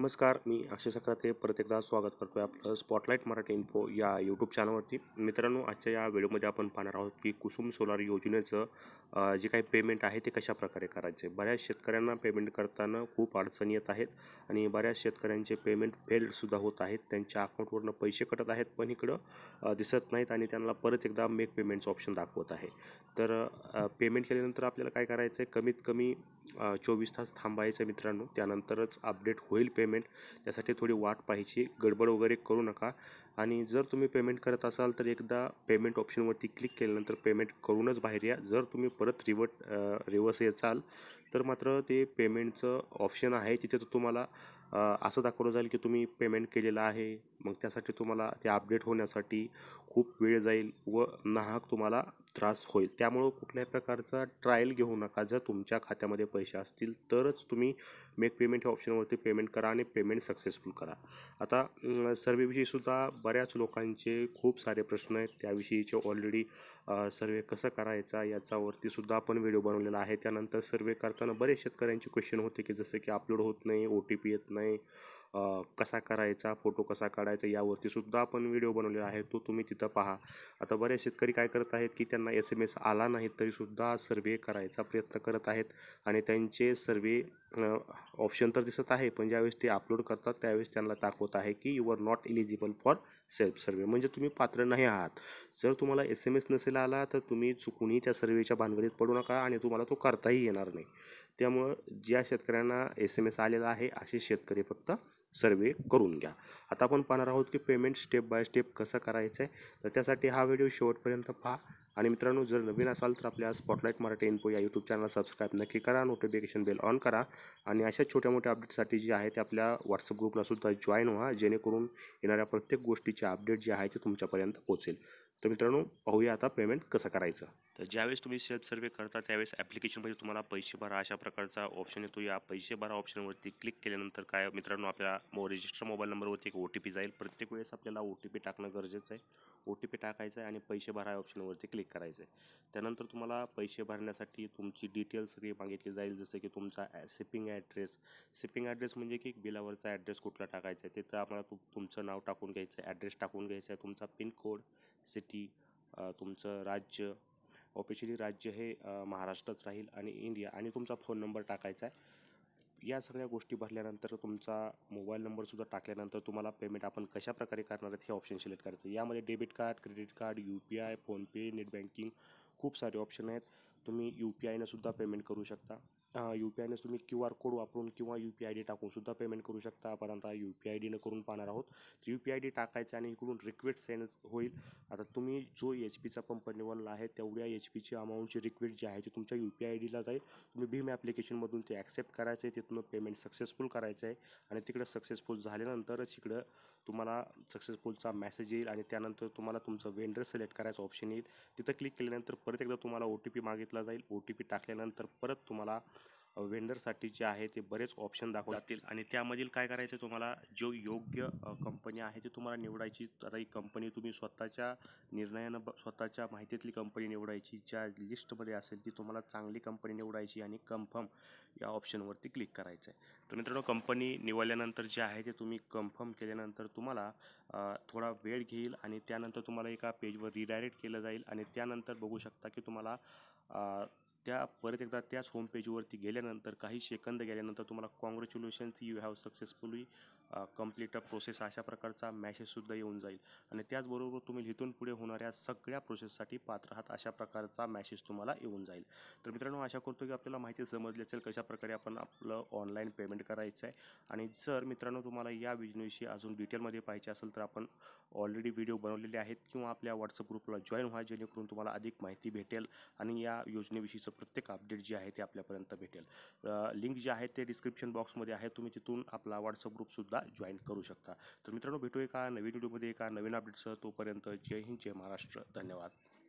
नमस्कार मी अक्षय सक्राते परत एकदा स्वागत करतो आहे आपलं स्पॉटलाईट मराठी इन्फो या यूट्यूब चॅनलवरती मित्रांनो आजच्या या व्हिडिओमध्ये आपण पाहणार आहोत की कुसुम सोलार योजनेचं जे काही पेमेंट आहे ते कशाप्रकारे प्रकारे करायचे बऱ्याच शेतकऱ्यांना पेमेंट करताना खूप अडचणी येत आहेत आणि बऱ्याच शेतकऱ्यांचे पेमेंट फेलसुद्धा होत आहेत त्यांच्या अकाउंटवरनं पैसे कटत आहेत पण इकडं दिसत नाहीत आणि त्यांना परत एकदा मेक पेमेंटचं ऑप्शन दाखवत आहे तर पेमेंट केल्यानंतर आपल्याला काय करायचं आहे कमीत कमी चोवीस तास थांबायचं मित्रांनो त्यानंतरच अपडेट होईल पेमेंट पेमेंट त्यासाठी थोडी वाट पाहिजे गडबड वगैरे करू नका आणि जर तुम्ही पेमेंट करत असाल तर एकदा पेमेंट ऑप्शनवरती क्लिक केल्यानंतर पेमेंट करूनच बाहेर या जर तुम्ही परत रिवर्ट रिवर्स येचाल तर मात्र ते पेमेंटचं ऑप्शन आहे तिथे तर तुम्हाला असं दाखवलं जाईल की तुम्ही पेमेंट केलेलं आहे मग त्यासाठी तुम्हाला ते अपडेट होण्यासाठी खूप वेळ जाईल व नाहक तुम्हाला त्रास होईल त्यामुळं कुठल्याही प्रकारचा ट्रायल घेऊ नका जर तुमच्या खात्यामध्ये पैसे असतील तरच तुम्ही मेक पेमेंट या ऑप्शनवरती पेमेंट करा आणि पेमेंट सक्सेसफुल करा आता सर्वेविषयीसुद्धा बऱ्याच लोकांचे खूप सारे प्रश्न आहेत त्याविषयीचे ऑलरेडी सर्वे कसं करायचा याच्यावरतीसुद्धा आपण व्हिडिओ बनवलेला आहे त्यानंतर सर्वे करताना बरेच शेतकऱ्यांचे क्वेश्चन होते की जसं की अपलोड होत नाही ओ टी पी येत नाही कसा करायचा फोटो कसा काढायचा यावरती सुद्धा आपण व्हिडिओ बनवलेला आहे तो तुम्ही तिथं पहा आता बरेच शेतकरी काय करत आहेत की त्यांना एस एम एस आला नाही तरीसुद्धा सर्वे करायचा प्रयत्न करत आहेत आणि त्यांचे सर्वे ऑप्शन तर दिसत आहे पण ज्यावेळेस ते अपलोड करतात त्यावेळेस त्यांना दाखवत आहे की you are not eligible for self survey म्हणजे तुम्ही पात्र नाही आहात जर तुम्हाला एस एम एस नसेल आला तर तुम्ही चुकूनही त्या सर्वेच्या भानगडीत पडू नका आणि तुम्हाला तो करताही येणार नाही त्यामुळं ज्या शेतकऱ्यांना एस एम एस आलेला आहे असे शेतकरी फक्त सर्वे करून घ्या आता आपण पाहणार आहोत की पेमेंट स्टेप बाय स्टेप कसं करायचं आहे तर त्यासाठी हा व्हिडिओ शेवटपर्यंत पहा आणि मित्रांनो जर नवीन असाल तर आपल्या स्पॉटलाईट मराठी इन्फो या यूट्यूब चॅनल सबस्क्राईब नक्की करा नोटिफिकेशन बेल ऑन करा आणि अशा छोट्या मोठ्या अपडेटसाठी जे आहे ते आपल्या व्हॉट्सअप ग्रुपला सुद्धा जॉईन व्हा जेणेकरून येणाऱ्या प्रत्येक गोष्टीचे अपडेट जे आहे ते तुमच्यापर्यंत पोहोचेल तर मित्रांनो पाहूया आता पेमेंट कसं करायचं तर ज्यावेळेस तुम्ही सेल्फ सर्वे करता त्यावेळेस ॲप्लिकेशनमध्ये तुम्हाला पैसे भरा अशा प्रकारचा ऑप्शन येतो या पैसे भरा ऑप्शनवरती क्लिक केल्यानंतर काय मित्रांनो आपल्या मो रजिस्टर मोबाईल नंबरवरती एक ओ टी पी जाईल प्रत्येक वेळेस आपल्याला ओ टी पी टाकणं गरजेचं आहे ओ टी पी टाकायचं आहे आणि पैसे भरा ऑप्शनवरती क्लिक करायचं आहे त्यानंतर तुम्हाला पैसे भरण्यासाठी तुमची डिटेल्स सगळी मागितली जाईल जसं की तुमचा शिपिंग ॲड्रेस शिपिंग ॲड्रेस म्हणजे की बिलावरचा ॲड्रेस कुठला टाकायचा आहे ते तर आम्हाला तुमचं नाव टाकून घ्यायचं आहे ॲड्रेस टाकून घ्यायचा आहे तुमचा पिनकोड सिटी तुमचं राज्य ऑफिशियली राज्य हे महाराष्ट्रच राहील आणि इंडिया आणि तुमचा फोन नंबर टाकायचा आहे या सगळ्या गोष्टी भरल्यानंतर तुमचा मोबाईल नंबरसुद्धा टाकल्यानंतर तुम्हाला पेमेंट आपण कशा प्रकारे करणार आहेत हे ऑप्शन सिलेक्ट करायचं यामध्ये debit card credit card U P I PhonePe net banking खूप सारे ऑप्शन आहेत तुम्ही यू पी आयनंसुद्धा पेमेंट करू शकता यू पी आयनं तुम्ही क्यू आर कोड वापरून किंवा यू पी आय डी टाकूनसुद्धा पेमेंट करू शकता आपण आता यू पी आय करून पाहणार आहोत तर यू पी आय डी टाकायचं आणि इकडून रिक्वेस्ट सेंड होईल आता तुम्ही जो एच पीचा पंप निवडला आहे तेवढ्या एच पीची अमाऊंटची रिक्वेस्ट जी आहे ती तुमच्या यू पी आय डीला जाईल तुम्ही भीम ॲप्लिकेशनमधून ते ॲक्सेप्ट करायचं आहे तिथून पेमेंट सक्सेसफुल करायचं आहे आणि तिकडं सक्सेसफुल झाल्यानंतरच इकडं तुम्हाला सक्सेसफुलचा मेसेज येईल आणि त्यानंतर तुम्हाला तुमचं वेंडर सिलेक्ट करायचं ऑप्शन येईल तिथं क्लिक केल्यानंतर परत एकदा तुम्हाला ओ टी पी मागितला जाईल ओ टी पी टाकल्यानंतर परत तुम्हाला वेंडरसाठी जे आहे ते बरेच ऑप्शन दाखवतील आणि त्यामधील काय करायचं तुम्हाला जो योग्य कंपनी आहे ती तुम्हाला निवडायची आता ही कंपनी तुम्ही स्वतःच्या निर्णयानं स्वतःच्या माहितीतली कंपनी निवडायची ज्या लिस्टमध्ये असेल ती तुम्हाला चांगली कंपनी निवडायची आणि कन्फर्म या ऑप्शनवरती क्लिक करायचं आहे तर मित्रांनो कंपनी निवडल्यानंतर जे आहे ते तुम्ही कन्फर्म केल्यानंतर तुम्हाला थोडा वेळ घेईल आणि त्यानंतर तुम्हाला एका पेजवर रिडायरेक्ट केलं जाईल आणि त्यानंतर बघू शकता की तुम्हाला त्या परत एकदा त्याच होमपेजवरती गेल्यानंतर काही सेकंद गेल्यानंतर तुम्हाला congratulations you have successfully complete process अशा प्रकारचा मॅसेजसुद्धा येऊन जाईल आणि त्याचबरोबर तुम्ही इथून पुढे होणाऱ्या सगळ्या प्रोसेससाठी पात्र आहात अशा प्रकारचा मॅसेज तुम्हाला येऊन जाईल तर मित्रांनो आशा करतो की आपल्याला माहिती समजली असेल कशाप्रकारे आपण आपलं ऑनलाईन पेमेंट करायचं आहे आणि जर मित्रांनो तुम्हाला या योजनेविषयी अजून डिटेलमध्ये पाहिजे असेल तर आपण ऑलरेडी व्हिडिओ बनवलेले आहेत किंवा आपल्या व्हॉट्सअप ग्रुपला जॉईन व्हा जेणेकरून तुम्हाला अधिक माहिती भेटेल आणि या योजनेविषयीचं प्रत्येक अपडेट जे आहे ते आपल्यापर्यंत भेटेल लिंक जे आहे ते डिस्क्रिप्शन बॉक्समध्ये आहे तुम्ही तिथून आपला व्हॉट्सअप ग्रुपसुद्धा जॉईन करू शकता तर मित्रांनो भेटू एका नवीन व्हिडिओमध्ये एका नवीन अपडेटसह तोपर्यंत जय हिंद जय महाराष्ट्र धन्यवाद